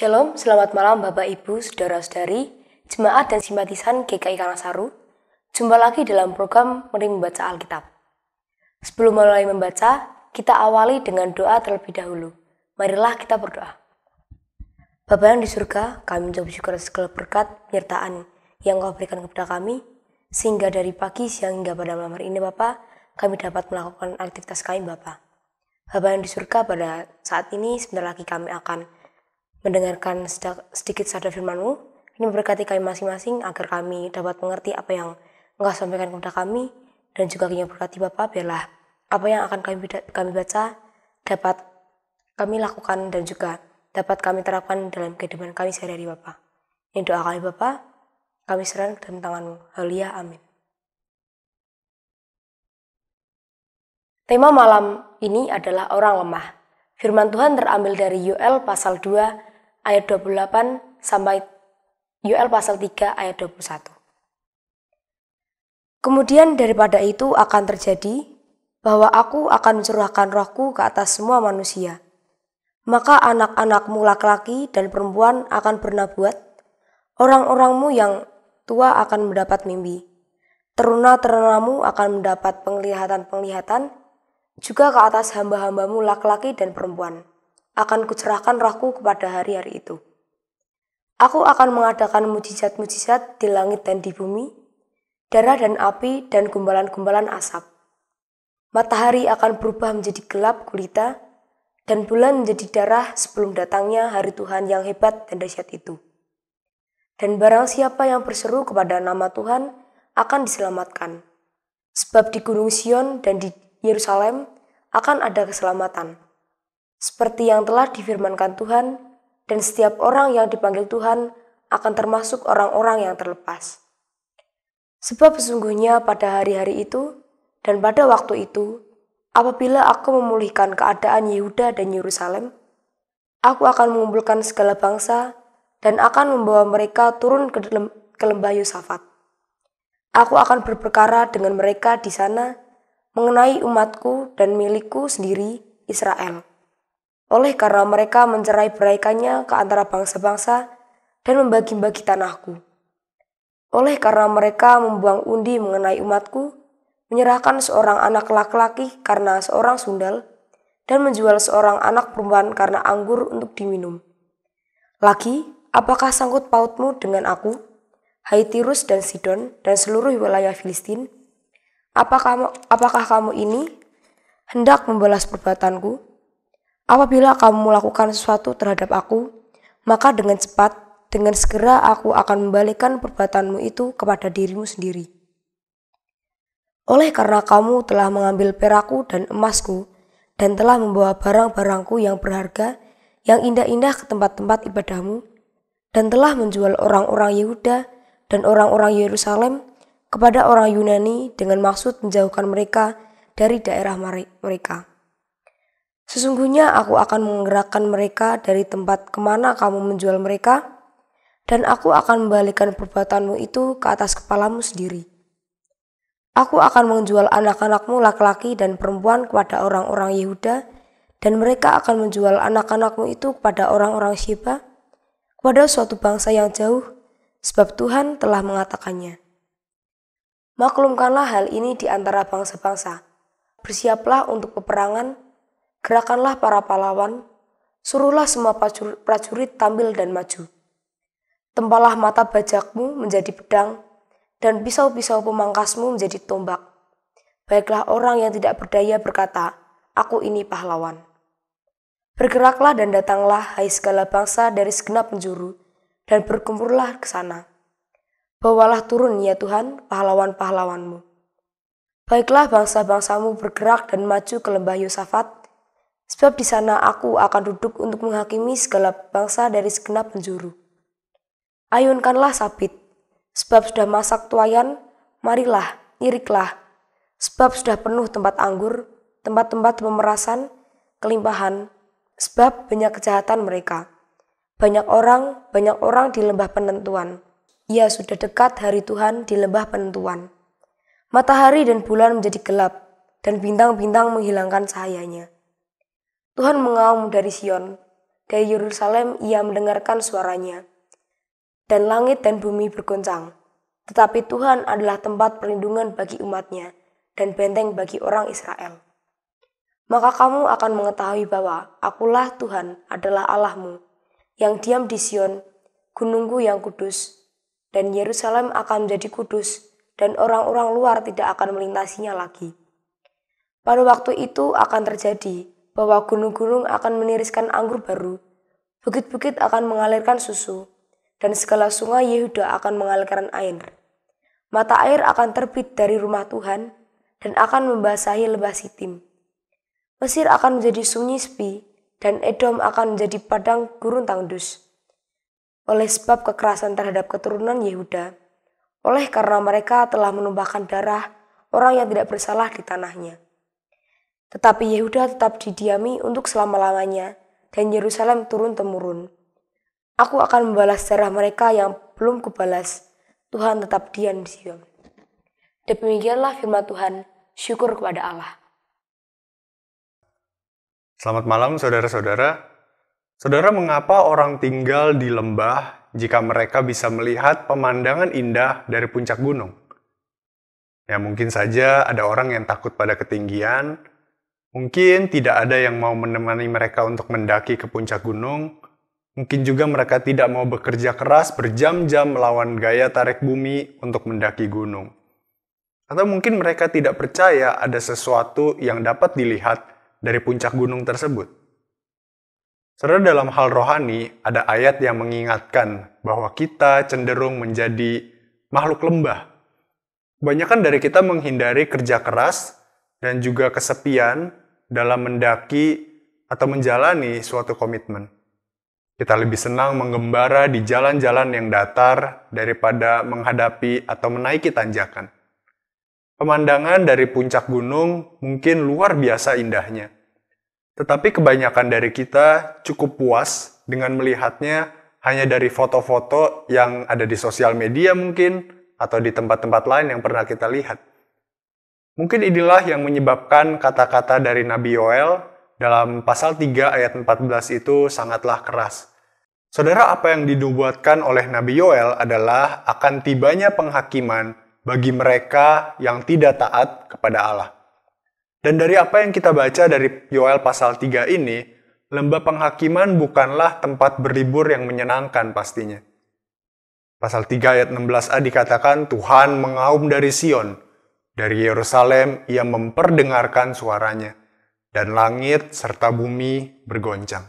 Shalom, selamat malam Bapak Ibu, Saudara-saudari, Jemaat dan Simpatisan GKI Kanasaru. Jumpa lagi dalam program menerima Membaca Alkitab. Sebelum mulai membaca, kita awali dengan doa terlebih dahulu. Marilah kita berdoa. Bapak yang di surga, kami mencoba syukur segala berkat penyertaan yang kau berikan kepada kami, sehingga dari pagi, siang, hingga pada malam hari ini Bapak, kami dapat melakukan aktivitas kami Bapak. Bapak yang di surga, pada saat ini sebentar lagi kami akan mendengarkan sedikit sabda firmanmu, ini memberkati kami masing-masing agar kami dapat mengerti apa yang Engkau sampaikan kepada kami, dan juga kini berkati Bapak, biarlah apa yang akan kami, kami baca dapat kami lakukan dan juga dapat kami terapkan dalam kehidupan kami sehari-hari Bapak. Ini doa kami Bapak, kami serahkan dan tanganmu. Halia, amin. Tema malam ini adalah orang lemah. Firman Tuhan terambil dari UL pasal 2 ayat 28 sampai UL pasal 3 ayat 21. Kemudian daripada itu akan terjadi bahwa aku akan mencurahkan rohku ke atas semua manusia. Maka anak-anakmu laki-laki dan perempuan akan bernabuat, orang-orangmu yang tua akan mendapat mimpi, teruna-terunamu akan mendapat penglihatan-penglihatan, juga ke atas hamba-hambamu laki-laki dan perempuan akan kucerahkan rohku kepada hari-hari itu. Aku akan mengadakan mujizat-mujizat di langit dan di bumi, darah dan api dan gumbalan-gumbalan asap. Matahari akan berubah menjadi gelap gulita, dan bulan menjadi darah sebelum datangnya hari Tuhan yang hebat dan dahsyat itu. Dan barang siapa yang berseru kepada nama Tuhan akan diselamatkan. Sebab di Gunung Sion dan di Yerusalem akan ada keselamatan seperti yang telah difirmankan Tuhan, dan setiap orang yang dipanggil Tuhan akan termasuk orang-orang yang terlepas. Sebab sesungguhnya pada hari-hari itu dan pada waktu itu, apabila aku memulihkan keadaan Yehuda dan Yerusalem, aku akan mengumpulkan segala bangsa dan akan membawa mereka turun ke, ke lembah Yosafat. Aku akan berperkara dengan mereka di sana mengenai umatku dan milikku sendiri, Israel. Oleh karena mereka mencerai beraikannya ke antara bangsa-bangsa dan membagi-bagi tanahku. Oleh karena mereka membuang undi mengenai umatku, menyerahkan seorang anak laki-laki karena seorang sundal, dan menjual seorang anak perempuan karena anggur untuk diminum. Lagi, apakah sangkut pautmu dengan aku, Hai Tirus dan Sidon, dan seluruh wilayah Filistin? Apakah, apakah kamu ini hendak membalas perbuatanku? Apabila kamu melakukan sesuatu terhadap aku, maka dengan cepat, dengan segera aku akan membalikkan perbuatanmu itu kepada dirimu sendiri. Oleh karena kamu telah mengambil perakku dan emasku, dan telah membawa barang-barangku yang berharga, yang indah-indah ke tempat-tempat ibadahmu, dan telah menjual orang-orang Yehuda dan orang-orang Yerusalem kepada orang Yunani dengan maksud menjauhkan mereka dari daerah mereka. Sesungguhnya aku akan menggerakkan mereka dari tempat kemana kamu menjual mereka, dan aku akan membalikkan perbuatanmu itu ke atas kepalamu sendiri. Aku akan menjual anak-anakmu laki-laki dan perempuan kepada orang-orang Yehuda, dan mereka akan menjual anak-anakmu itu kepada orang-orang Sheba, kepada suatu bangsa yang jauh, sebab Tuhan telah mengatakannya. Maklumkanlah hal ini di antara bangsa-bangsa. Bersiaplah untuk peperangan, Gerakanlah para pahlawan, suruhlah semua prajurit tampil dan maju. Tempalah mata bajakmu menjadi pedang, dan pisau-pisau pemangkasmu menjadi tombak. Baiklah orang yang tidak berdaya berkata, aku ini pahlawan. Bergeraklah dan datanglah hai segala bangsa dari segenap penjuru, dan berkumpullah ke sana. Bawalah turun ya Tuhan pahlawan-pahlawanmu. Baiklah bangsa-bangsamu bergerak dan maju ke lembah Yosafat, Sebab di sana aku akan duduk untuk menghakimi segala bangsa dari segenap penjuru. Ayunkanlah sabit, sebab sudah masak tuayan, marilah, iriklah, Sebab sudah penuh tempat anggur, tempat-tempat pemerasan, kelimpahan, sebab banyak kejahatan mereka. Banyak orang, banyak orang di lembah penentuan. Ia sudah dekat hari Tuhan di lembah penentuan. Matahari dan bulan menjadi gelap, dan bintang-bintang menghilangkan cahayanya. Tuhan mengaum dari Sion, dari Yerusalem ia mendengarkan suaranya. Dan langit dan bumi bergoncang. Tetapi Tuhan adalah tempat perlindungan bagi umatnya dan benteng bagi orang Israel. Maka kamu akan mengetahui bahwa akulah Tuhan adalah Allahmu, yang diam di Sion, gunungku yang kudus, dan Yerusalem akan menjadi kudus, dan orang-orang luar tidak akan melintasinya lagi. Pada waktu itu akan terjadi bahwa gunung-gunung akan meniriskan anggur baru, bukit-bukit akan mengalirkan susu, dan segala sungai Yehuda akan mengalirkan air. Mata air akan terbit dari rumah Tuhan dan akan membasahi lebah Sitim. Mesir akan menjadi sunyi sepi dan Edom akan menjadi padang gurun tandus. Oleh sebab kekerasan terhadap keturunan Yehuda, oleh karena mereka telah menumpahkan darah orang yang tidak bersalah di tanahnya. Tetapi Yehuda tetap didiami untuk selama-lamanya, dan Yerusalem turun-temurun. Aku akan membalas darah mereka yang belum kubalas. Tuhan tetap diam di Sion. Demikianlah firman Tuhan, syukur kepada Allah. Selamat malam saudara-saudara. Saudara, mengapa orang tinggal di lembah jika mereka bisa melihat pemandangan indah dari puncak gunung? Ya mungkin saja ada orang yang takut pada ketinggian, Mungkin tidak ada yang mau menemani mereka untuk mendaki ke puncak gunung. Mungkin juga mereka tidak mau bekerja keras berjam-jam melawan gaya tarik bumi untuk mendaki gunung. Atau mungkin mereka tidak percaya ada sesuatu yang dapat dilihat dari puncak gunung tersebut. Serta dalam hal rohani, ada ayat yang mengingatkan bahwa kita cenderung menjadi makhluk lembah. Kebanyakan dari kita menghindari kerja keras dan juga kesepian dalam mendaki atau menjalani suatu komitmen. Kita lebih senang mengembara di jalan-jalan yang datar daripada menghadapi atau menaiki tanjakan. Pemandangan dari puncak gunung mungkin luar biasa indahnya, tetapi kebanyakan dari kita cukup puas dengan melihatnya hanya dari foto-foto yang ada di sosial media mungkin atau di tempat-tempat lain yang pernah kita lihat. Mungkin inilah yang menyebabkan kata-kata dari Nabi Yoel dalam pasal 3 ayat 14 itu sangatlah keras. Saudara, apa yang dinubuatkan oleh Nabi Yoel adalah akan tibanya penghakiman bagi mereka yang tidak taat kepada Allah. Dan dari apa yang kita baca dari Yoel pasal 3 ini, lembah penghakiman bukanlah tempat berlibur yang menyenangkan pastinya. Pasal 3 ayat 16a dikatakan Tuhan mengaum dari Sion, dari Yerusalem ia memperdengarkan suaranya, dan langit serta bumi bergoncang.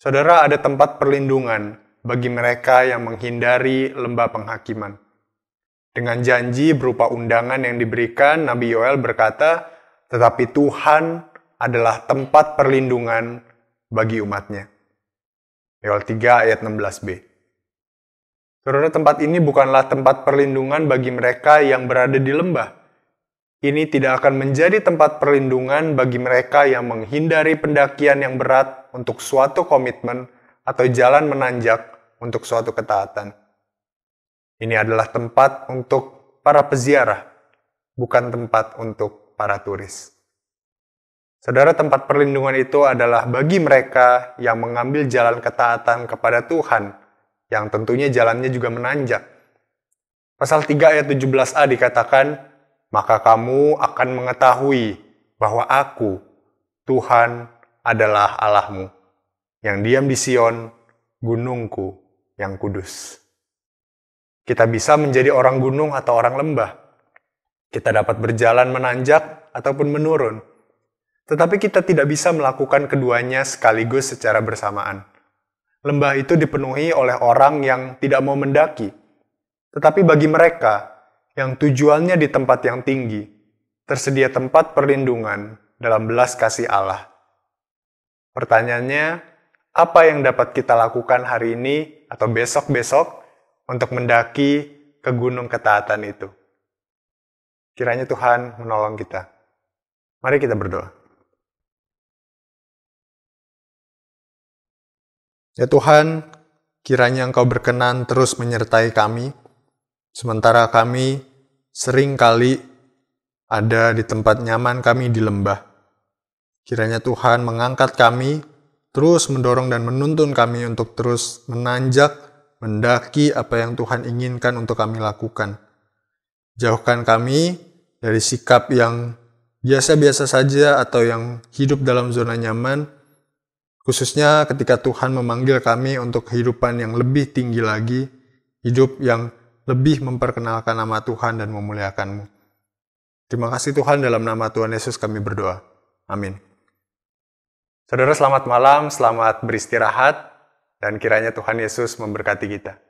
Saudara, ada tempat perlindungan bagi mereka yang menghindari lembah penghakiman. Dengan janji berupa undangan yang diberikan, Nabi Yoel berkata, tetapi Tuhan adalah tempat perlindungan bagi umatnya. Yoel 3 ayat 16b. Karena tempat ini bukanlah tempat perlindungan bagi mereka yang berada di lembah. Ini tidak akan menjadi tempat perlindungan bagi mereka yang menghindari pendakian yang berat untuk suatu komitmen atau jalan menanjak untuk suatu ketaatan. Ini adalah tempat untuk para peziarah, bukan tempat untuk para turis. Saudara, tempat perlindungan itu adalah bagi mereka yang mengambil jalan ketaatan kepada Tuhan yang tentunya jalannya juga menanjak. Pasal 3 ayat 17a dikatakan, maka kamu akan mengetahui bahwa aku, Tuhan adalah Allahmu, yang diam di Sion, gunungku yang kudus. Kita bisa menjadi orang gunung atau orang lembah. Kita dapat berjalan menanjak ataupun menurun. Tetapi kita tidak bisa melakukan keduanya sekaligus secara bersamaan lembah itu dipenuhi oleh orang yang tidak mau mendaki. Tetapi bagi mereka yang tujuannya di tempat yang tinggi, tersedia tempat perlindungan dalam belas kasih Allah. Pertanyaannya, apa yang dapat kita lakukan hari ini atau besok-besok untuk mendaki ke gunung ketaatan itu? Kiranya Tuhan menolong kita. Mari kita berdoa. Ya Tuhan, kiranya Engkau berkenan terus menyertai kami, sementara kami sering kali ada di tempat nyaman kami di lembah. Kiranya Tuhan mengangkat kami, terus mendorong dan menuntun kami untuk terus menanjak, mendaki apa yang Tuhan inginkan untuk kami lakukan. Jauhkan kami dari sikap yang biasa-biasa saja atau yang hidup dalam zona nyaman, Khususnya ketika Tuhan memanggil kami untuk kehidupan yang lebih tinggi lagi, hidup yang lebih memperkenalkan nama Tuhan dan memuliakan-Mu. Terima kasih Tuhan dalam nama Tuhan Yesus kami berdoa. Amin. Saudara selamat malam, selamat beristirahat, dan kiranya Tuhan Yesus memberkati kita.